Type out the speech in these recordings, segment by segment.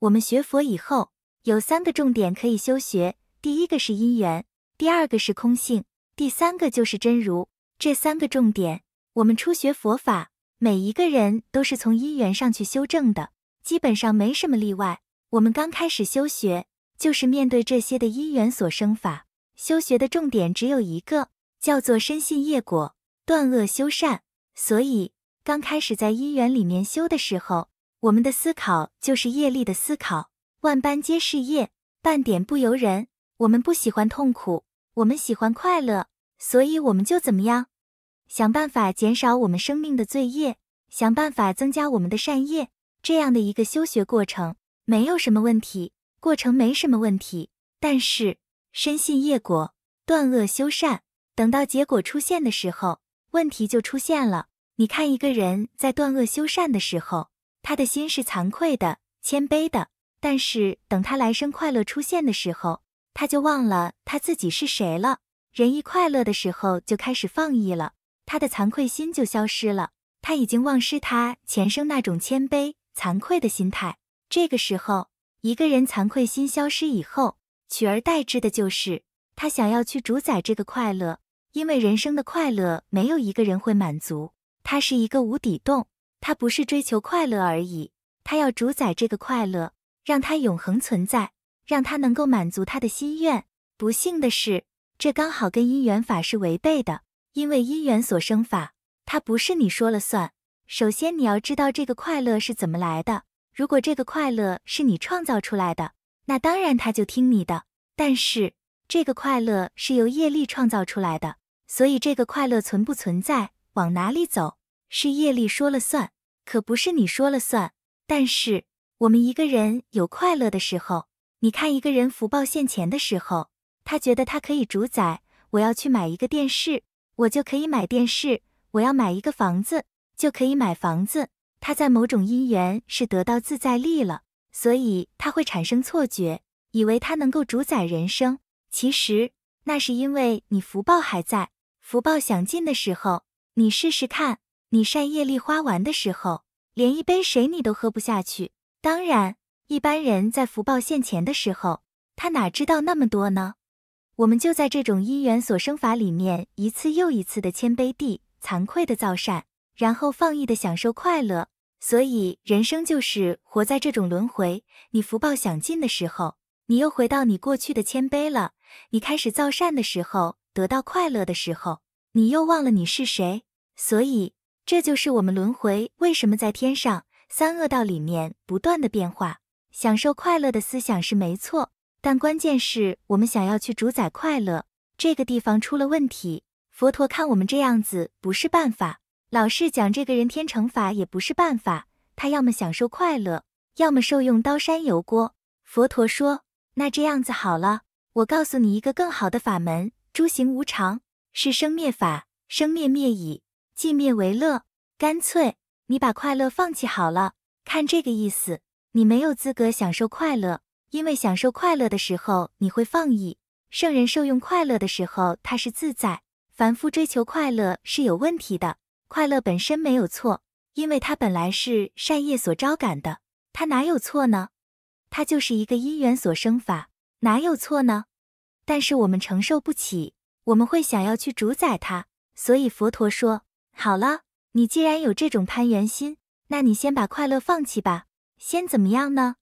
我们学佛以后有三个重点可以修学，第一个是因缘，第二个是空性，第三个就是真如。这三个重点，我们初学佛法，每一个人都是从因缘上去修正的，基本上没什么例外。我们刚开始修学，就是面对这些的因缘所生法，修学的重点只有一个，叫做深信业果，断恶修善。所以刚开始在因缘里面修的时候。我们的思考就是业力的思考，万般皆是业，半点不由人。我们不喜欢痛苦，我们喜欢快乐，所以我们就怎么样？想办法减少我们生命的罪业，想办法增加我们的善业。这样的一个修学过程没有什么问题，过程没什么问题。但是深信业果，断恶修善，等到结果出现的时候，问题就出现了。你看一个人在断恶修善的时候。他的心是惭愧的、谦卑的，但是等他来生快乐出现的时候，他就忘了他自己是谁了。人一快乐的时候，就开始放逸了，他的惭愧心就消失了。他已经忘失他前生那种谦卑、惭愧的心态。这个时候，一个人惭愧心消失以后，取而代之的就是他想要去主宰这个快乐，因为人生的快乐没有一个人会满足，它是一个无底洞。他不是追求快乐而已，他要主宰这个快乐，让它永恒存在，让他能够满足他的心愿。不幸的是，这刚好跟因缘法是违背的，因为因缘所生法，它不是你说了算。首先，你要知道这个快乐是怎么来的。如果这个快乐是你创造出来的，那当然他就听你的。但是这个快乐是由业力创造出来的，所以这个快乐存不存在，往哪里走？是业力说了算，可不是你说了算。但是我们一个人有快乐的时候，你看一个人福报现前的时候，他觉得他可以主宰。我要去买一个电视，我就可以买电视；我要买一个房子，就可以买房子。他在某种因缘是得到自在力了，所以他会产生错觉，以为他能够主宰人生。其实那是因为你福报还在，福报享尽的时候，你试试看。你晒叶丽花完的时候，连一杯水你都喝不下去。当然，一般人在福报现前的时候，他哪知道那么多呢？我们就在这种因缘所生法里面，一次又一次的谦卑地、惭愧地造善，然后放逸地享受快乐。所以，人生就是活在这种轮回。你福报享尽的时候，你又回到你过去的谦卑了。你开始造善的时候，得到快乐的时候，你又忘了你是谁。所以。这就是我们轮回为什么在天上三恶道里面不断的变化，享受快乐的思想是没错，但关键是我们想要去主宰快乐这个地方出了问题。佛陀看我们这样子不是办法，老是讲这个人天成法也不是办法，他要么享受快乐，要么受用刀山油锅。佛陀说：“那这样子好了，我告诉你一个更好的法门，诸行无常，是生灭法，生灭灭已。”寂灭为乐，干脆你把快乐放弃好了。看这个意思，你没有资格享受快乐，因为享受快乐的时候你会放逸。圣人受用快乐的时候他是自在，凡夫追求快乐是有问题的。快乐本身没有错，因为它本来是善业所招感的，它哪有错呢？它就是一个因缘所生法，哪有错呢？但是我们承受不起，我们会想要去主宰它，所以佛陀说。好了，你既然有这种攀缘心，那你先把快乐放弃吧。先怎么样呢？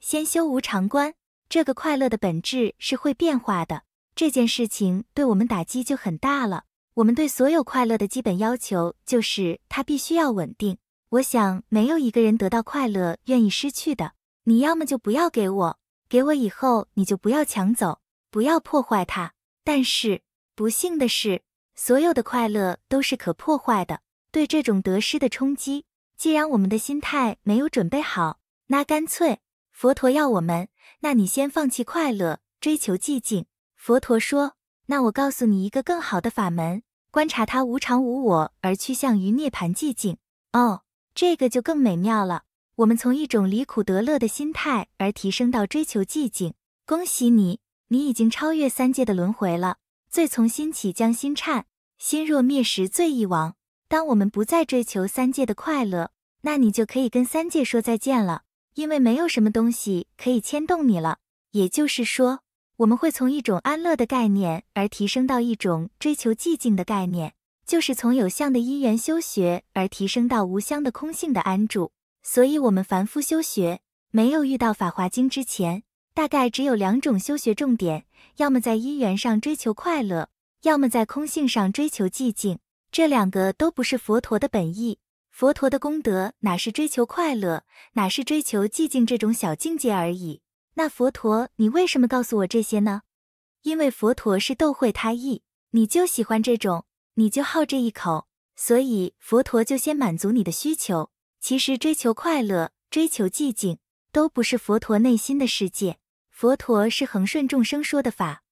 先修无常观。这个快乐的本质是会变化的，这件事情对我们打击就很大了。我们对所有快乐的基本要求就是它必须要稳定。我想没有一个人得到快乐愿意失去的。你要么就不要给我，给我以后你就不要抢走，不要破坏它。但是不幸的是。所有的快乐都是可破坏的，对这种得失的冲击，既然我们的心态没有准备好，那干脆佛陀要我们，那你先放弃快乐，追求寂静。佛陀说，那我告诉你一个更好的法门，观察它无常无我，而趋向于涅盘寂静。哦，这个就更美妙了。我们从一种离苦得乐的心态而提升到追求寂静，恭喜你，你已经超越三界的轮回了。罪从心起，将心忏。心若灭时，罪亦亡。当我们不再追求三界的快乐，那你就可以跟三界说再见了。因为没有什么东西可以牵动你了。也就是说，我们会从一种安乐的概念，而提升到一种追求寂静的概念，就是从有相的因缘修学，而提升到无相的空性的安住。所以，我们凡夫修学，没有遇到《法华经》之前，大概只有两种修学重点：要么在因缘上追求快乐。要么在空性上追求寂静，这两个都不是佛陀的本意。佛陀的功德哪是追求快乐，哪是追求寂静这种小境界而已。那佛陀，你为什么告诉我这些呢？因为佛陀是斗会他意，你就喜欢这种，你就好这一口，所以佛陀就先满足你的需求。其实追求快乐、追求寂静，都不是佛陀内心的世界。佛陀是恒顺众生说的法。